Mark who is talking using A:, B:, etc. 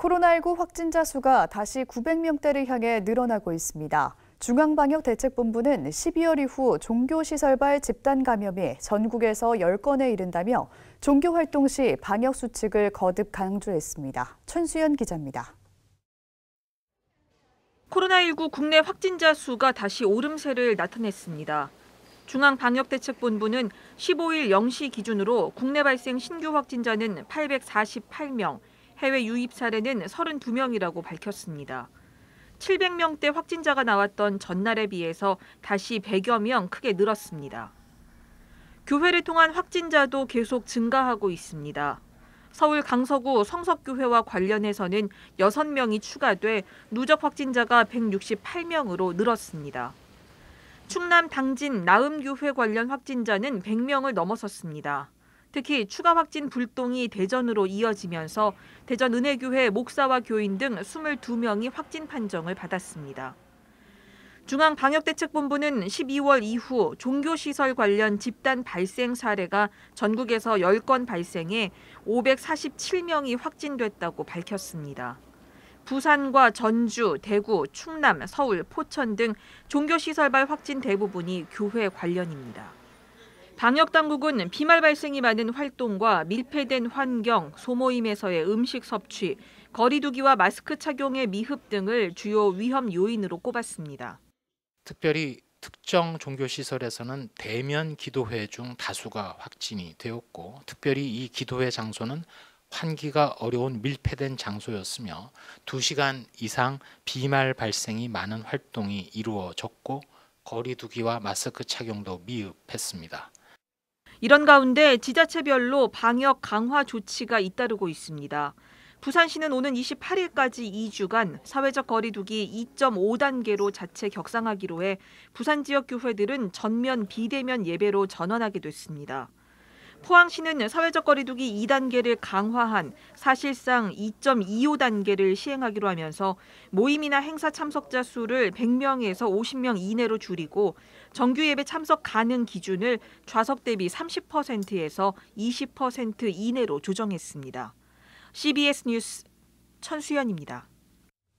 A: 코로나19 확진자 수가 다시 900명대를 향해 늘어나고 있습니다. 중앙방역대책본부는 12월 이후 종교시설발 집단 감염이 전국에서 10건에 이른다며 종교활동 시 방역수칙을 거듭 강조했습니다. 천수연 기자입니다.
B: 코로나19 국내 확진자 수가 다시 오름세를 나타냈습니다. 중앙방역대책본부는 15일 0시 기준으로 국내 발생 신규 확진자는 848명, 해외 유입 사례는 32명이라고 밝혔습니다. 700명대 확진자가 나왔던 전날에 비해서 다시 100여 명 크게 늘었습니다. 교회를 통한 확진자도 계속 증가하고 있습니다. 서울 강서구 성석교회와 관련해서는 6명이 추가돼 누적 확진자가 168명으로 늘었습니다. 충남 당진 나음교회 관련 확진자는 100명을 넘어섰습니다. 특히 추가 확진 불똥이 대전으로 이어지면서 대전 은혜교회 목사와 교인 등 22명이 확진 판정을 받았습니다. 중앙방역대책본부는 12월 이후 종교시설 관련 집단 발생 사례가 전국에서 10건 발생해 547명이 확진됐다고 밝혔습니다. 부산과 전주, 대구, 충남, 서울, 포천 등 종교시설발 확진 대부분이 교회 관련입니다. 방역 당국은 비말 발생이 많은 활동과 밀폐된 환경, 소모임에서의 음식 섭취, 거리두기와 마스크 착용의 미흡 등을 주요 위험 요인으로 꼽았습니다.
C: 특별히 특정 종교 시설에서는 대면 기도회 중 다수가 확진이 되었고 특별히 이 기도회 장소는 환기가 어려운 밀폐된 장소였으며 2시간 이상 비말 발생이 많은 활동이 이루어졌고 거리두기와 마스크 착용도 미흡했습니다.
B: 이런 가운데 지자체별로 방역 강화 조치가 잇따르고 있습니다. 부산시는 오는 28일까지 2주간 사회적 거리두기 2.5단계로 자체 격상하기로 해 부산 지역 교회들은 전면 비대면 예배로 전환하게 됐습니다. 포항시는 사회적 거리두기 2단계를 강화한 사실상 2.25단계를 시행하기로 하면서 모임이나 행사 참석자 수를 100명에서 50명 이내로 줄이고 정규 예배 참석 가능 기준을 좌석 대비 30%에서 20% 이내로 조정했습니다. CBS 뉴스 천수연입니다.